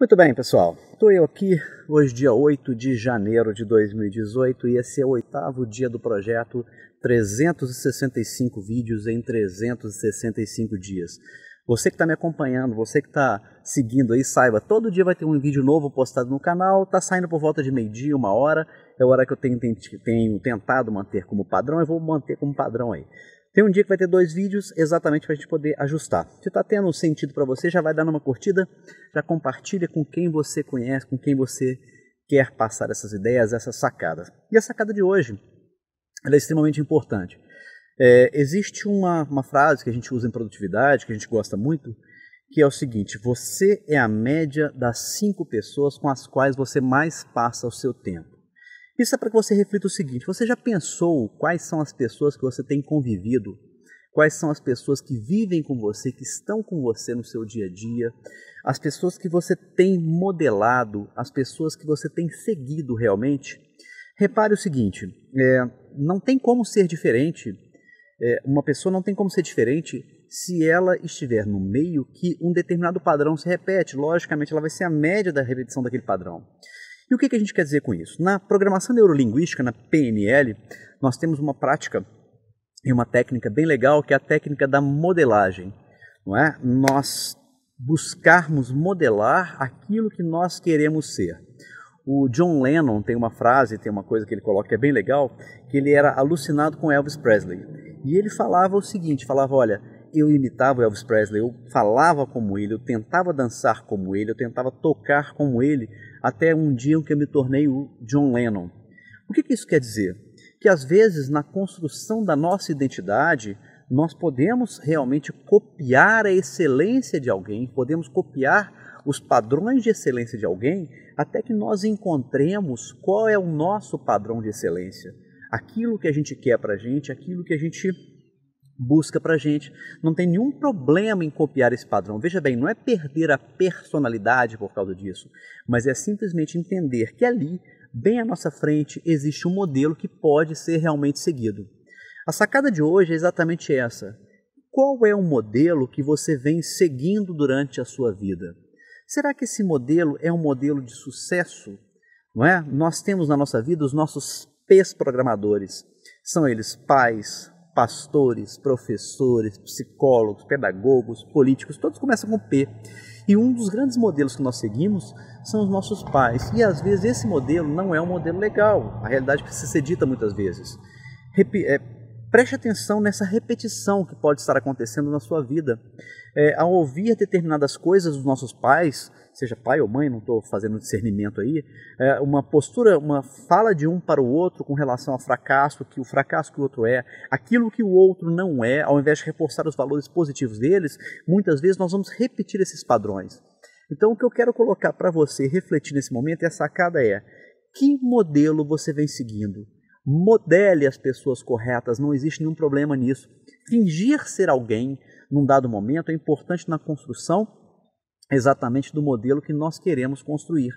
Muito bem, pessoal. Estou eu aqui hoje, dia 8 de janeiro de 2018, e esse é o oitavo dia do projeto 365 vídeos em 365 dias. Você que está me acompanhando, você que está seguindo aí, saiba, todo dia vai ter um vídeo novo postado no canal, está saindo por volta de meio-dia, uma hora, é a hora que eu tenho, tenho, tenho tentado manter como padrão, eu vou manter como padrão aí. Tem um dia que vai ter dois vídeos exatamente para a gente poder ajustar. Se está tendo sentido para você, já vai dar uma curtida, já compartilha com quem você conhece, com quem você quer passar essas ideias, essas sacadas. E a sacada de hoje é extremamente importante. É, existe uma, uma frase que a gente usa em produtividade, que a gente gosta muito, que é o seguinte: você é a média das cinco pessoas com as quais você mais passa o seu tempo. Isso é para que você reflita o seguinte: você já pensou quais são as pessoas que você tem convivido? Quais são as pessoas que vivem com você, que estão com você no seu dia a dia? As pessoas que você tem modelado, as pessoas que você tem seguido realmente? Repare o seguinte: é, não tem como ser diferente. É, uma pessoa não tem como ser diferente se ela estiver no meio que um determinado padrão se repete. Logicamente, ela vai ser a média da repetição daquele padrão. E o que, que a gente quer dizer com isso? Na programação neurolinguística, na PNL, nós temos uma prática e uma técnica bem legal que é a técnica da modelagem. Não é? Nós buscarmos modelar aquilo que nós queremos ser. O John Lennon tem uma frase, tem uma coisa que ele coloca que é bem legal, que ele era alucinado com Elvis Presley. E ele falava o seguinte, falava, olha, eu imitava o Elvis Presley, eu falava como ele, eu tentava dançar como ele, eu tentava tocar como ele, até um dia em que eu me tornei o John Lennon. O que, que isso quer dizer? Que às vezes na construção da nossa identidade, nós podemos realmente copiar a excelência de alguém, podemos copiar os padrões de excelência de alguém, até que nós encontremos qual é o nosso padrão de excelência. Aquilo que a gente quer para a gente, aquilo que a gente busca para gente. Não tem nenhum problema em copiar esse padrão. Veja bem, não é perder a personalidade por causa disso, mas é simplesmente entender que ali, bem à nossa frente, existe um modelo que pode ser realmente seguido. A sacada de hoje é exatamente essa. Qual é o modelo que você vem seguindo durante a sua vida? Será que esse modelo é um modelo de sucesso? Não é? Nós temos na nossa vida os nossos P's programadores. São eles pais, pastores, professores, psicólogos, pedagogos, políticos, todos começam com P. E um dos grandes modelos que nós seguimos são os nossos pais. E às vezes esse modelo não é um modelo legal. A realidade precisa ser dita muitas vezes. Repi é, Preste atenção nessa repetição que pode estar acontecendo na sua vida. É, ao ouvir determinadas coisas dos nossos pais, seja pai ou mãe, não estou fazendo discernimento aí, é, uma postura, uma fala de um para o outro com relação ao fracasso, que o fracasso que o outro é, aquilo que o outro não é, ao invés de reforçar os valores positivos deles, muitas vezes nós vamos repetir esses padrões. Então, o que eu quero colocar para você refletir nesse momento e a sacada é: que modelo você vem seguindo? modele as pessoas corretas, não existe nenhum problema nisso. Fingir ser alguém num dado momento é importante na construção exatamente do modelo que nós queremos construir.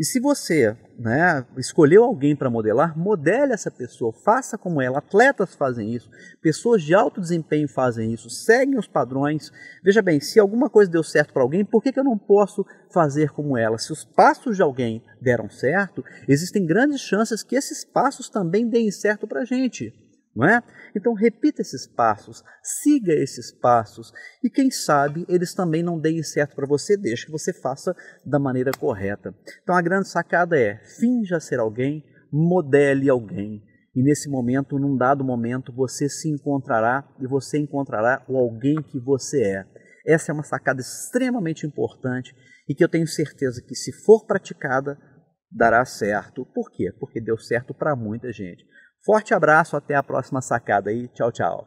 E se você né, escolheu alguém para modelar, modele essa pessoa, faça como ela. Atletas fazem isso, pessoas de alto desempenho fazem isso, seguem os padrões. Veja bem, se alguma coisa deu certo para alguém, por que, que eu não posso fazer como ela? Se os passos de alguém deram certo, existem grandes chances que esses passos também deem certo para a gente não é? Então repita esses passos, siga esses passos e quem sabe eles também não deem certo para você, deixe que você faça da maneira correta. Então a grande sacada é: finja ser alguém, modele alguém. E nesse momento, num dado momento, você se encontrará e você encontrará o alguém que você é. Essa é uma sacada extremamente importante e que eu tenho certeza que se for praticada, dará certo. Por quê? Porque deu certo para muita gente. Forte abraço, até a próxima sacada aí tchau, tchau.